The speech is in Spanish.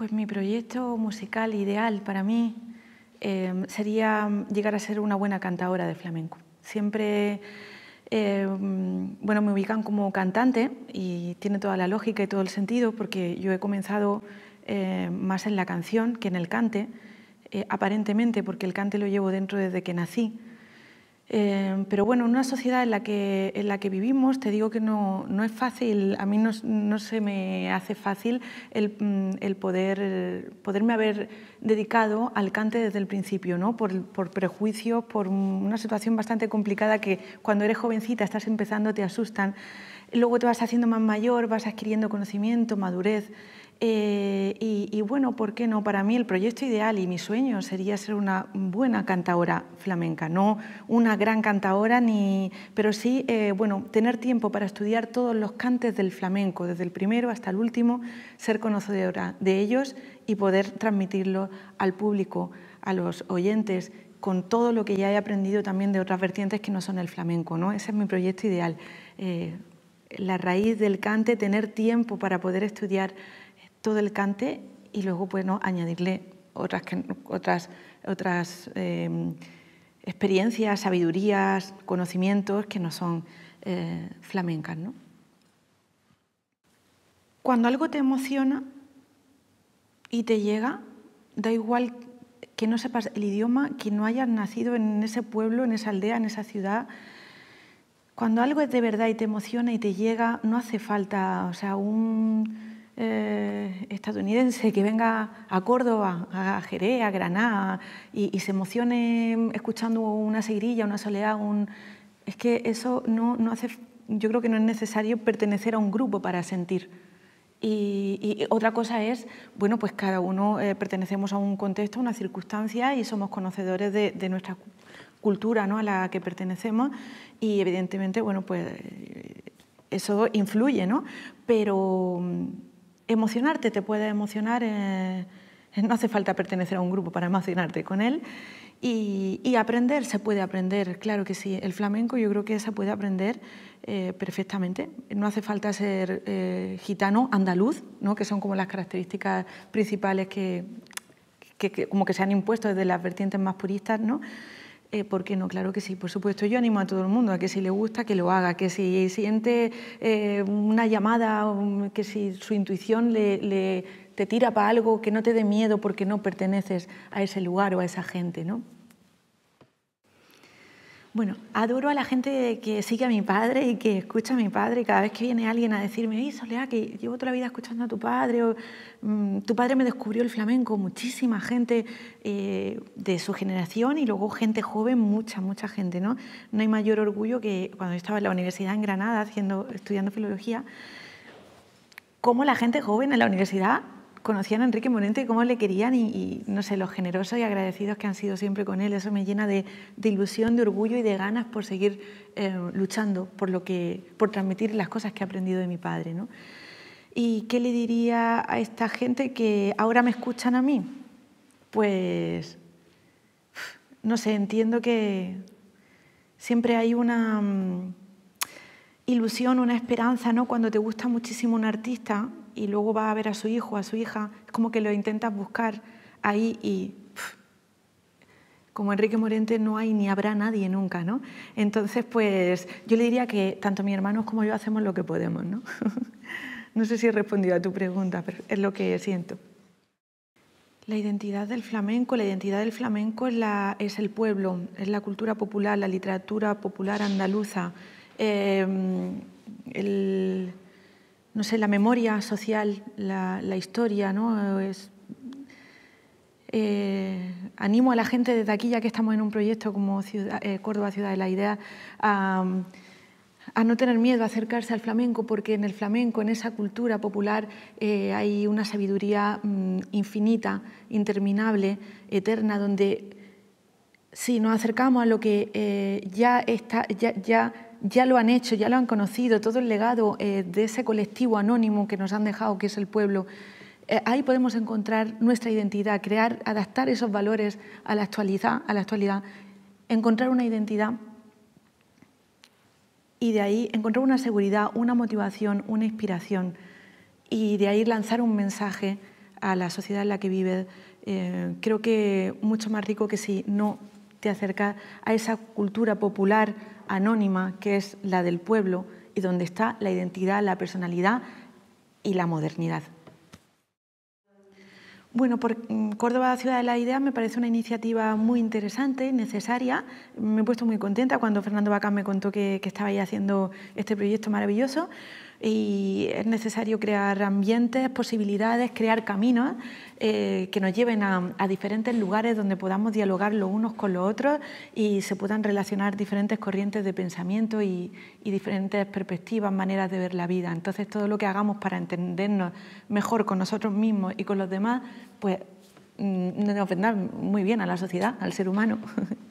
Pues mi proyecto musical ideal para mí em, sería llegar a ser una buena cantadora de flamenco. Siempre em, me ubican como cantante y tiene toda la lógica y todo el sentido porque yo he comenzado em, más en la canción que en el cante, eh, aparentemente porque el cante lo llevo dentro desde que nací. Eh, pero bueno, en una sociedad en la que, en la que vivimos, te digo que no, es fácil, a mí no, se me hace fácil mm, el, poder, poderme haber dedicado al cante desde el principio, ¿no? por, por prejuicios, por una situación bastante complicada que cuando eres jovencita, estás empezando, te asustan. Luego te vas haciendo más mayor, vas adquiriendo conocimiento, madurez. Eh, y, bueno, ¿por qué no? Para mí el proyecto ideal y mi sueño sería ser una buena cantaora flamenca, no una gran cantaora, ni, pero sí eh, bueno, tener tiempo para estudiar todos los cantes del flamenco, desde el primero hasta el último, ser conocedora de ellos y poder transmitirlo al público, a los oyentes, con todo lo que ya he aprendido también de otras vertientes que no son el flamenco. ¿no? Ese es mi proyecto ideal. Eh, la raíz del cante, tener tiempo para poder estudiar todo el cante y luego bueno, añadirle otras, otras, otras em, experiencias, sabidurías, conocimientos que no son eh, flamencas. Cuando algo te emociona y te llega, da igual que no sepas el idioma, que no hayas nacido en ese pueblo, en esa aldea, en esa ciudad. Cuando algo es de verdad y te emociona y te llega, no hace falta, o sea, un, eh, estadounidense que venga a Córdoba, a Jerez, a Granada y, se emocione escuchando una seguirilla, una soledad un... es que eso no, hace, yo creo que no es necesario pertenecer a un grupo para sentir. Y, otra cosa es, bueno, pues cada uno eh, pertenecemos a un contexto, a una circunstancia y somos conocedores de, nuestra cultura ¿no? a la que pertenecemos y evidentemente, bueno, pues eh, eso influye, ¿no? Pero emocionarte, te puede emocionar, eh, no hace falta pertenecer a un grupo para emocionarte con él. Y, aprender, se puede aprender, claro que sí. El flamenco yo creo que se puede aprender eh, perfectamente. No hace falta ser eh, gitano, andaluz, que son como las características principales que, como que se han impuesto desde las vertientes más puristas, ¿no? Eh, ¿Por qué no? Claro que sí, por supuesto. Yo animo a todo el mundo a que si le gusta, que lo haga, que si siente eh, una llamada, que si su intuición le, te tira para algo, que no te dé miedo porque no perteneces a ese lugar o a esa gente, ¿no? Bueno, adoro a la gente que sigue a mi padre y que escucha a mi padre. Cada vez que viene alguien a decirme, oye, que llevo toda la vida escuchando a tu padre! O, mm, tu padre me descubrió el flamenco. Muchísima gente eh, de su generación y luego gente joven, mucha, mucha gente. ¿no? hay mayor orgullo que cuando yo estaba en la universidad en Granada haciendo, estudiando filología, cómo la gente joven en la universidad conocían a Enrique Monente y cómo le querían y, no sé, los generosos y agradecidos que han sido siempre con él. Eso me llena de, ilusión, de orgullo y de ganas por seguir eh, luchando por, lo que, por transmitir las cosas que he aprendido de mi padre. ¿no? ¿Y qué le diría a esta gente que ahora me escuchan a mí? Pues, no sé, entiendo que siempre hay una mm, ilusión, una esperanza, ¿no? Cuando te gusta muchísimo un artista, y luego va a ver a su hijo, a su hija, es como que lo intentas buscar ahí y como Enrique Morente no hay ni habrá nadie nunca, ¿no? Entonces, pues yo le diría que tanto mi hermano como yo hacemos lo que podemos, ¿no? no sé si he respondido a tu pregunta, pero es lo que siento. La identidad del flamenco, la identidad del flamenco es, la, es el pueblo, es la cultura popular, la literatura popular andaluza, eh, el no sé, la memoria social, la, historia, ¿no? Eh, animo a la gente desde aquí, ya que estamos en un proyecto como eh, Córdoba Ciudad de la Idea, a, no tener miedo a acercarse al flamenco, porque en el flamenco, en esa cultura popular, eh, hay una sabiduría mm, infinita, interminable, eterna, donde si nos acercamos a lo que ya está, ya, ya ya lo han hecho, ya lo han conocido, todo el legado eh, de ese colectivo anónimo que nos han dejado, que es el pueblo. Eh, ahí podemos encontrar nuestra identidad, crear, adaptar esos valores a la actualidad, a la actualidad encontrar una identidad y de ahí encontrar una seguridad, una motivación, una inspiración y de ahí lanzar un mensaje a la sociedad en la que vive. Eh, creo que mucho más rico que si no te acerca a esa cultura popular anónima que es la del pueblo y donde está la identidad, la personalidad y la modernidad. Bueno, por mm, Córdoba Ciudad de la Idea me parece una iniciativa muy interesante, necesaria. Me he puesto muy contenta cuando Fernando Bacán me contó que, que estaba ahí haciendo este proyecto maravilloso, y es necesario crear ambientes, posibilidades, crear caminos eh, que nos lleven a, diferentes lugares donde podamos dialogar los unos con los otros y se puedan relacionar diferentes corrientes de pensamiento y, diferentes perspectivas, maneras de ver la vida. Entonces todo lo que hagamos para entendernos mejor con nosotros mismos y con los demás, pues mm, nos vendrá muy bien a la sociedad, al ser humano.